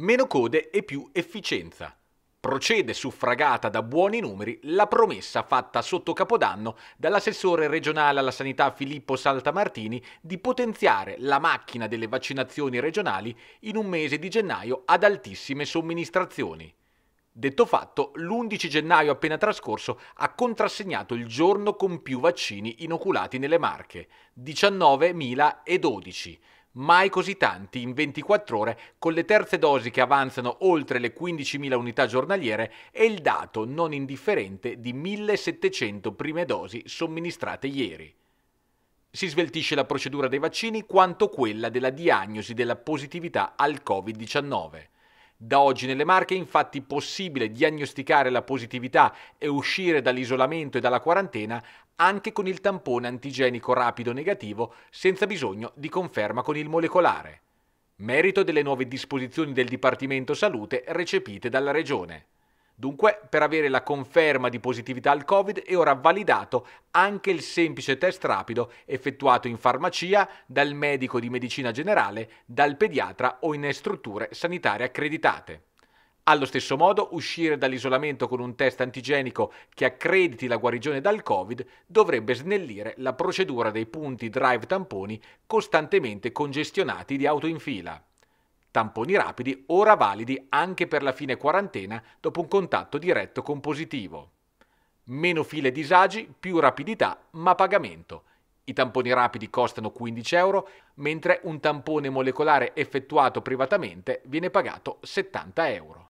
meno code e più efficienza. Procede suffragata da buoni numeri la promessa fatta sotto Capodanno dall'assessore regionale alla sanità Filippo Saltamartini di potenziare la macchina delle vaccinazioni regionali in un mese di gennaio ad altissime somministrazioni. Detto fatto, l'11 gennaio appena trascorso ha contrassegnato il giorno con più vaccini inoculati nelle Marche, 19.012, Mai così tanti in 24 ore, con le terze dosi che avanzano oltre le 15.000 unità giornaliere e il dato non indifferente di 1.700 prime dosi somministrate ieri. Si sveltisce la procedura dei vaccini quanto quella della diagnosi della positività al Covid-19. Da oggi nelle Marche è infatti possibile diagnosticare la positività e uscire dall'isolamento e dalla quarantena anche con il tampone antigenico rapido negativo senza bisogno di conferma con il molecolare. Merito delle nuove disposizioni del Dipartimento Salute recepite dalla Regione. Dunque, per avere la conferma di positività al Covid è ora validato anche il semplice test rapido effettuato in farmacia dal medico di medicina generale, dal pediatra o in strutture sanitarie accreditate. Allo stesso modo, uscire dall'isolamento con un test antigenico che accrediti la guarigione dal Covid dovrebbe snellire la procedura dei punti drive tamponi costantemente congestionati di auto in fila tamponi rapidi ora validi anche per la fine quarantena dopo un contatto diretto con positivo. Meno file disagi, più rapidità, ma pagamento. I tamponi rapidi costano 15 euro, mentre un tampone molecolare effettuato privatamente viene pagato 70 euro.